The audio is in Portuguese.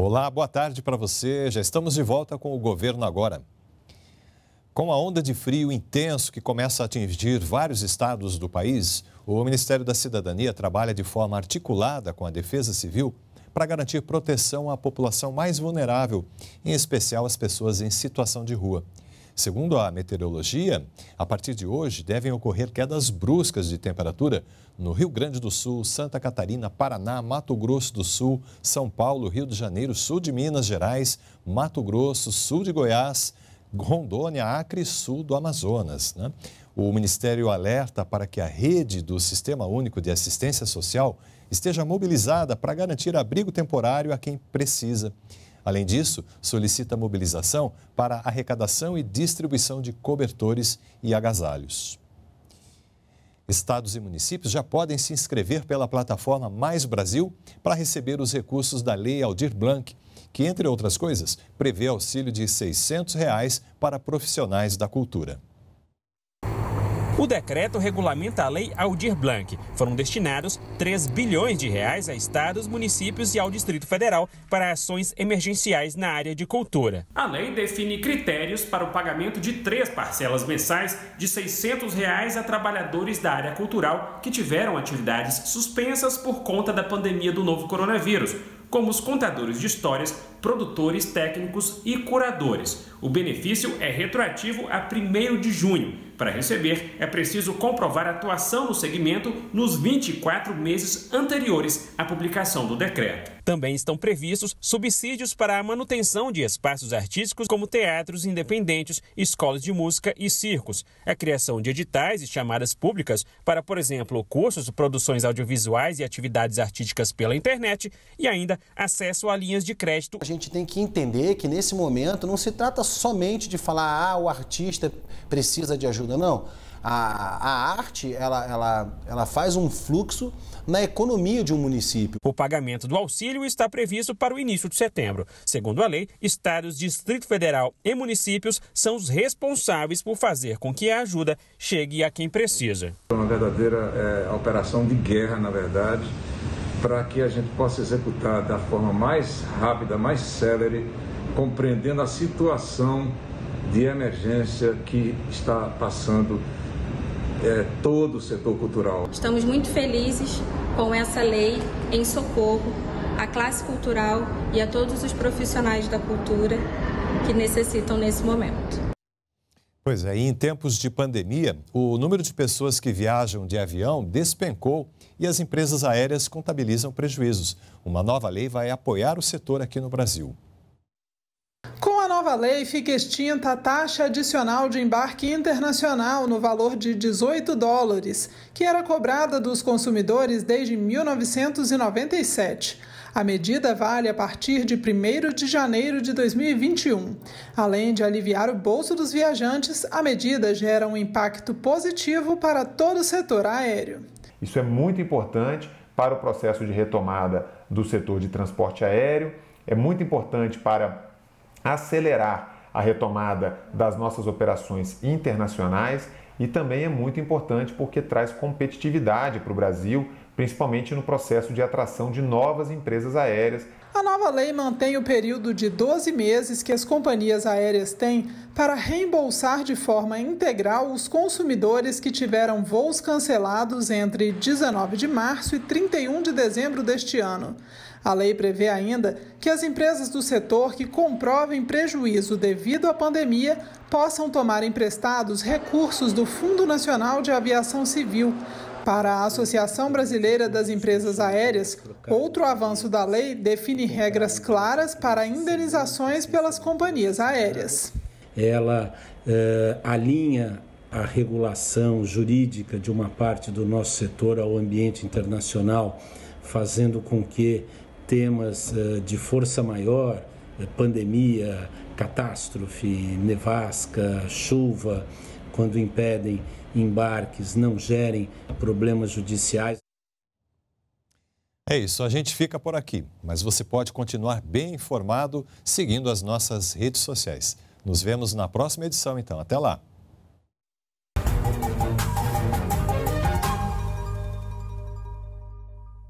Olá, boa tarde para você. Já estamos de volta com o governo agora. Com a onda de frio intenso que começa a atingir vários estados do país, o Ministério da Cidadania trabalha de forma articulada com a Defesa Civil para garantir proteção à população mais vulnerável, em especial as pessoas em situação de rua. Segundo a meteorologia, a partir de hoje devem ocorrer quedas bruscas de temperatura no Rio Grande do Sul, Santa Catarina, Paraná, Mato Grosso do Sul, São Paulo, Rio de Janeiro, sul de Minas Gerais, Mato Grosso, sul de Goiás, Rondônia, Acre, sul do Amazonas. Né? O Ministério alerta para que a rede do Sistema Único de Assistência Social esteja mobilizada para garantir abrigo temporário a quem precisa. Além disso, solicita mobilização para arrecadação e distribuição de cobertores e agasalhos. Estados e municípios já podem se inscrever pela plataforma Mais Brasil para receber os recursos da Lei Aldir Blanc, que, entre outras coisas, prevê auxílio de R$ 600 reais para profissionais da cultura. O decreto regulamenta a lei Aldir Blanc. Foram destinados 3 bilhões de reais a estados, municípios e ao Distrito Federal para ações emergenciais na área de cultura. A lei define critérios para o pagamento de três parcelas mensais de 600 reais a trabalhadores da área cultural que tiveram atividades suspensas por conta da pandemia do novo coronavírus como os contadores de histórias, produtores técnicos e curadores. O benefício é retroativo a 1 de junho. Para receber, é preciso comprovar atuação no segmento nos 24 meses anteriores à publicação do decreto. Também estão previstos subsídios para a manutenção de espaços artísticos como teatros independentes, escolas de música e circos, a criação de editais e chamadas públicas para, por exemplo, cursos, produções audiovisuais e atividades artísticas pela internet e ainda acesso a linhas de crédito. A gente tem que entender que nesse momento não se trata somente de falar ah, o artista precisa de ajuda não. A, a arte, ela, ela, ela faz um fluxo na economia de um município. O pagamento do auxílio está previsto para o início de setembro. Segundo a lei, estados, Distrito Federal e municípios são os responsáveis por fazer com que a ajuda chegue a quem precisa. É uma verdadeira é, operação de guerra, na verdade, para que a gente possa executar da forma mais rápida, mais célere, compreendendo a situação de emergência que está passando é, todo o setor cultural. Estamos muito felizes com essa lei em socorro à classe cultural e a todos os profissionais da cultura que necessitam nesse momento. Pois é, em tempos de pandemia, o número de pessoas que viajam de avião despencou e as empresas aéreas contabilizam prejuízos. Uma nova lei vai apoiar o setor aqui no Brasil lei fica extinta a taxa adicional de embarque internacional no valor de 18 dólares, que era cobrada dos consumidores desde 1997. A medida vale a partir de 1 de janeiro de 2021. Além de aliviar o bolso dos viajantes, a medida gera um impacto positivo para todo o setor aéreo. Isso é muito importante para o processo de retomada do setor de transporte aéreo, é muito importante para acelerar a retomada das nossas operações internacionais e também é muito importante porque traz competitividade para o Brasil principalmente no processo de atração de novas empresas aéreas. A nova lei mantém o período de 12 meses que as companhias aéreas têm para reembolsar de forma integral os consumidores que tiveram voos cancelados entre 19 de março e 31 de dezembro deste ano. A lei prevê ainda que as empresas do setor que comprovem prejuízo devido à pandemia possam tomar emprestados recursos do Fundo Nacional de Aviação Civil para a Associação Brasileira das Empresas Aéreas, outro avanço da lei define regras claras para indenizações pelas companhias aéreas. Ela eh, alinha a regulação jurídica de uma parte do nosso setor ao ambiente internacional, fazendo com que temas eh, de força maior, eh, pandemia, catástrofe, nevasca, chuva, quando impedem embarques, não gerem problemas judiciais. É isso, a gente fica por aqui, mas você pode continuar bem informado seguindo as nossas redes sociais. Nos vemos na próxima edição, então. Até lá!